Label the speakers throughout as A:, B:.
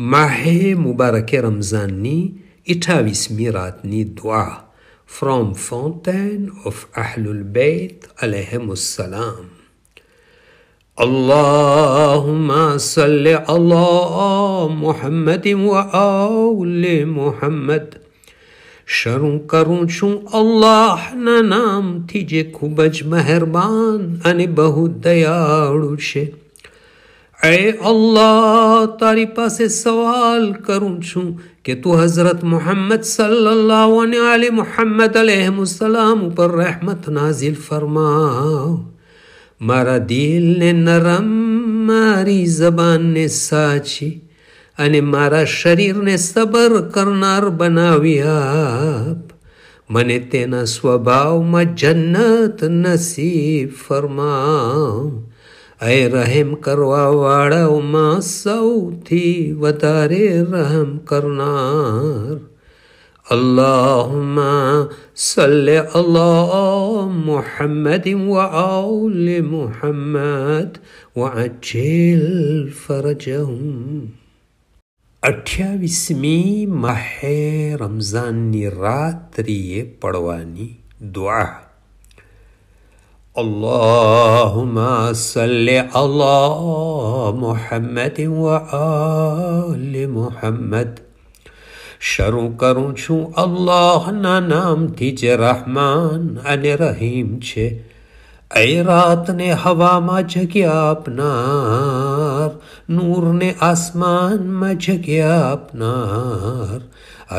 A: Mahe Mubarake Ramzani, Itavis Miratni Dua, from Fountain of Ahlul Bayt alayhimus salam. اللهم صل على محمد وآل محمد شرم کروں چھوں اللہ نہ نام تیجے خوبج مہربان انے بہت دیاڑو چھے اے اللہ تاری پاسے سوال کروں چھوں کہ تو حضرت محمد صلی اللہ علیہ محمد علیہ السلام پر رحمت نازی فرما دل نے نرم ماری زبان نے ساچی سچی ارا شریر نے سبر کرنا بنایا مجھے سوبھاؤ میں جنت نصیب فرماؤ اے رحم کروا واڑا ما سوથી વધારે રહમ કરનાર اللهم صل على محمد وآل محمد وعجل فرجهم અઠ્યાવીસમી માહે રમઝાનની રાત્રિએ પડવાની દુઆ اللهم صل علی محمد وآل محمد شروع کروں چلاح نام تھی جن رہیم اے رات نے حو جگہ اپنا نور نے آسمان جگیا اپنا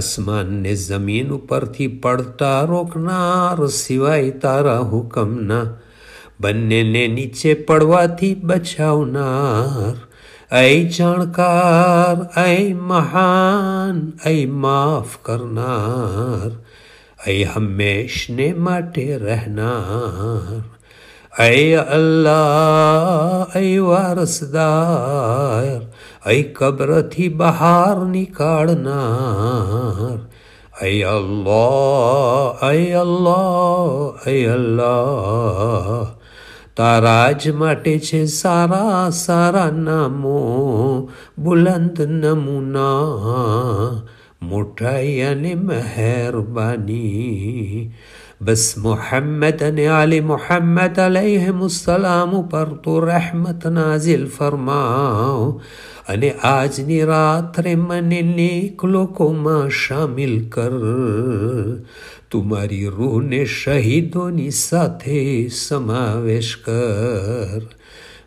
A: آسمان نے زمین پر پڑتا روکنا سی تا ہمنا બંનેને નીચે પડવાથી બચાવનાર اے જાણકાર اے મહાન اے માફ કરનાર اے હંમેશને માટે રહેનાર اے اللہ اے وارسدار اے قبر تھی بہار نکالنا اے اللہ اے اللہ اے اللہ تارا جی سارا سارا ناموں بلند نما موٹائی مہربانی بس محمد علی محمد علیہ السلام پر تو رحمت نازل فرم آج نے رات من لوگوں شامل کر تمری رو نے شہیدوں سے سمیش کر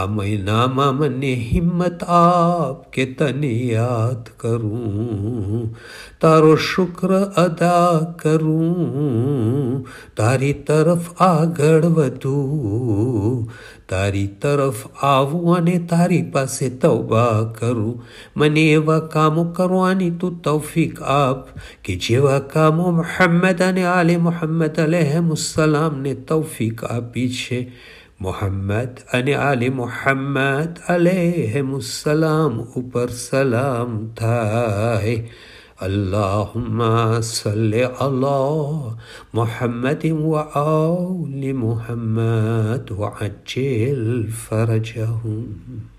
A: آ مہینا ہمت آپ کے تعلق یاد کروں تار شکر ادا کروں تاری طرف آگ تاری طرف آنے تاری پہ توبہ کرو من کاموں کرو توفیق آپ کہ جیوا جاموں محمد نے آل محمد علیہ السلام نے توفیق آپ پیچھے محمد અને આલે محمد અલૈહિમ السلام ઉપર سلام થાય اللهم صل على محمد وآل محمد وعجل فرجهم